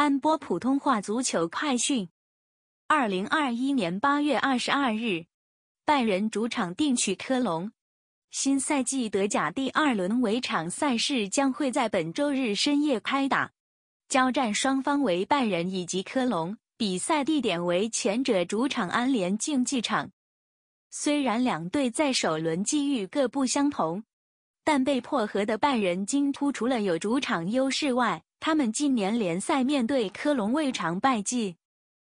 安播普通话足球快讯：二零二一年八月二十二日，拜仁主场定取科隆。新赛季德甲第二轮围场赛事将会在本周日深夜开打，交战双方为拜仁以及科隆，比赛地点为前者主场安联竞技场。虽然两队在首轮际遇各不相同，但被破和的拜仁金突除了有主场优势外。他们今年联赛面对科隆未尝败绩，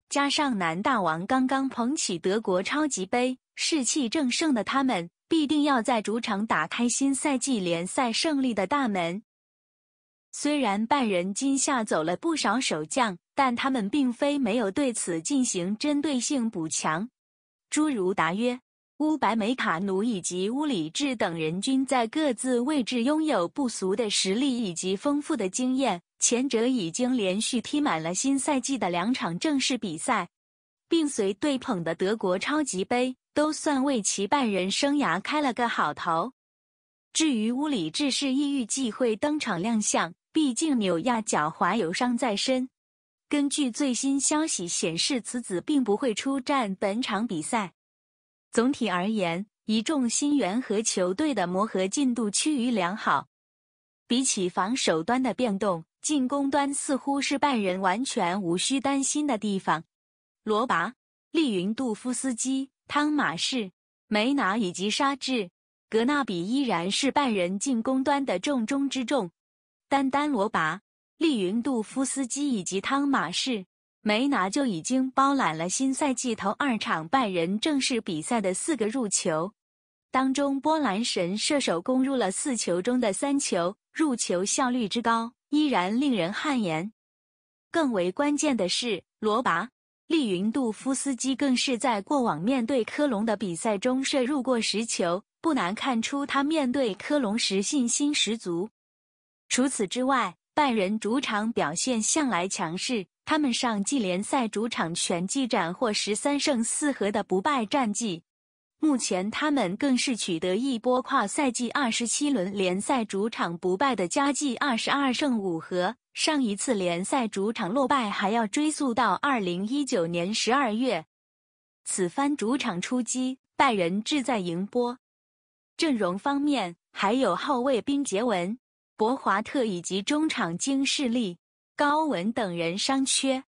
加上南大王刚刚捧起德国超级杯，士气正盛的他们必定要在主场打开新赛季联赛胜利的大门。虽然拜仁今夏走了不少守将，但他们并非没有对此进行针对性补强，诸如达约。乌白梅卡努以及乌里治等人均在各自位置拥有不俗的实力以及丰富的经验，前者已经连续踢满了新赛季的两场正式比赛，并随对捧的德国超级杯都算为其半人生涯开了个好头。至于乌里治是意欲计会登场亮相，毕竟纽亚脚踝有伤在身。根据最新消息显示，此子并不会出战本场比赛。总体而言，一众新援和球队的磨合进度趋于良好。比起防守端的变动，进攻端似乎是半人完全无需担心的地方。罗拔、利云杜夫斯基、汤马士、梅拿以及沙治格纳比依然是半人进攻端的重中之重。单单罗拔、利云杜夫斯基以及汤马士。梅拿就已经包揽了新赛季头二场拜仁正式比赛的四个入球，当中波兰神射手攻入了四球中的三球，入球效率之高依然令人汗颜。更为关键的是，罗拔利云杜夫斯基更是在过往面对科隆的比赛中射入过十球，不难看出他面对科隆时信心十足。除此之外，拜仁主场表现向来强势，他们上季联赛主场全季斩获十三胜四和的不败战绩。目前他们更是取得一波跨赛季二十七轮联赛主场不败的佳绩，二十二胜五和。上一次联赛主场落败还要追溯到二零一九年十二月。此番主场出击，拜仁志在赢波。阵容方面，还有后卫宾杰文。博华特以及中场金士利、高文等人伤缺，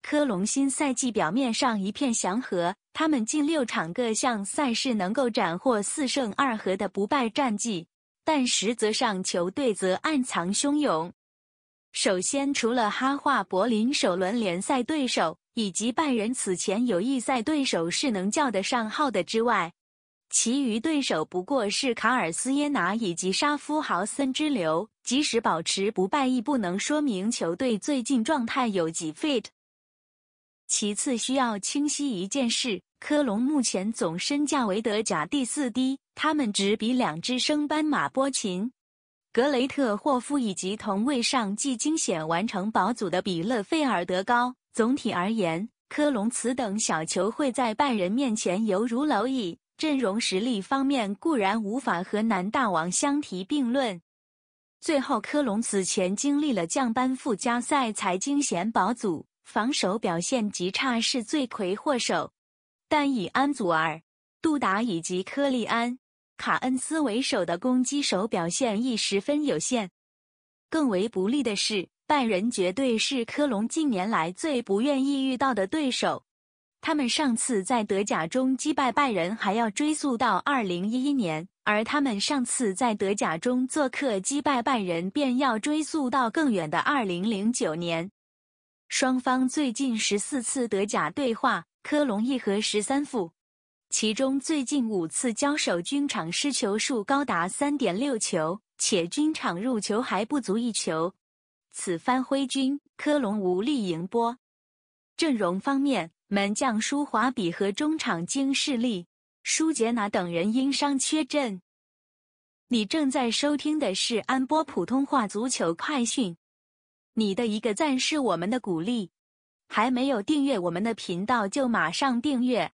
科隆新赛季表面上一片祥和，他们近六场各项赛事能够斩获四胜二和的不败战绩，但实则上球队则暗藏汹涌。首先，除了哈化柏林首轮联赛对手以及拜仁此前友谊赛对手是能叫得上号的之外，其余对手不过是卡尔斯耶拿以及沙夫豪森之流，即使保持不败亦不能说明球队最近状态有几 fit。其次需要清晰一件事：科隆目前总身价为德甲第四低，他们只比两支升班马波琴、格雷特霍夫以及同位上季惊险完成保组的比勒费尔德高。总体而言，科隆此等小球会在拜仁面前犹如蝼蚁。阵容实力方面固然无法和南大王相提并论，最后科隆此前经历了降班附加赛才惊险保组，防守表现极差是罪魁祸首。但以安祖尔、杜达以及科利安、卡恩斯为首的攻击手表现亦十分有限。更为不利的是，拜仁绝对是科隆近年来最不愿意遇到的对手。他们上次在德甲中击败拜仁还要追溯到二零一一年，而他们上次在德甲中做客击败拜仁便要追溯到更远的二零零九年。双方最近十四次德甲对话，科隆一和十三负，其中最近五次交手，均场失球数高达三点六球，且均场入球还不足一球。此番挥军科隆无力赢波。阵容方面。门将舒华比和中场金世力舒杰拿等人因伤缺阵。你正在收听的是安波普通话足球快讯。你的一个赞是我们的鼓励。还没有订阅我们的频道，就马上订阅。